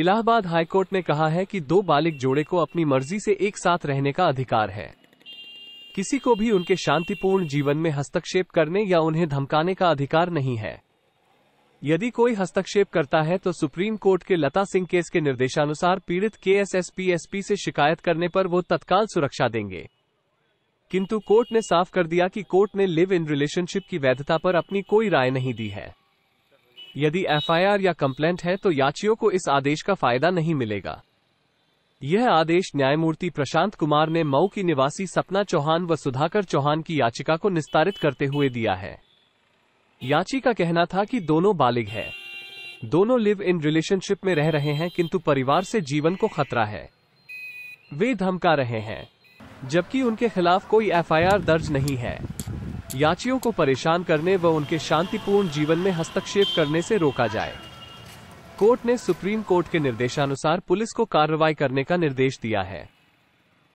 Allahabad high court ने कहा है कि दो बालिक जोड़े को अपनी मर्जी से एक साथ रहने का अधिकार है किसी को भी उनके शांतिपूर्ण जीवन में हस्तक्षेप करने या उन्हें धमकाने का अधिकार नहीं है यदि कोई हस्तक्षेप करता है तो सुप्रीम कोर्ट के लता सिंह केस के निर्देशानुसार पीड़ित के से शिकायत करने पर वो तत्काल सुरक्षा देंगे किंतु कोर्ट ने साफ कर दिया कि कोर्ट ने लिव इन रिलेशनशिप की वैधता पर अपनी कोई राय नहीं दी है यदि एफआईआर या कंप्लेंट है तो याचियों को इस आदेश का फायदा नहीं मिलेगा यह आदेश न्यायमूर्ति प्रशांत कुमार ने मऊ की निवासी सपना चौहान व सुधाकर चौहान की याचिका को निस्तारित करते हुए दिया है याची का कहना था कि दोनों बालिग है दोनों लिव इन रिलेशनशिप में रह रहे हैं किंतु परिवार से जीवन को खतरा है वे धमका रहे हैं जबकि उनके खिलाफ कोई एफआईआर दर्ज नहीं है याचियों को परेशान करने व उनके शांतिपूर्ण जीवन में हस्तक्षेप करने से रोका जाए कोर्ट ने सुप्रीम कोर्ट के निर्देशानुसार पुलिस को कार्रवाई करने का निर्देश दिया है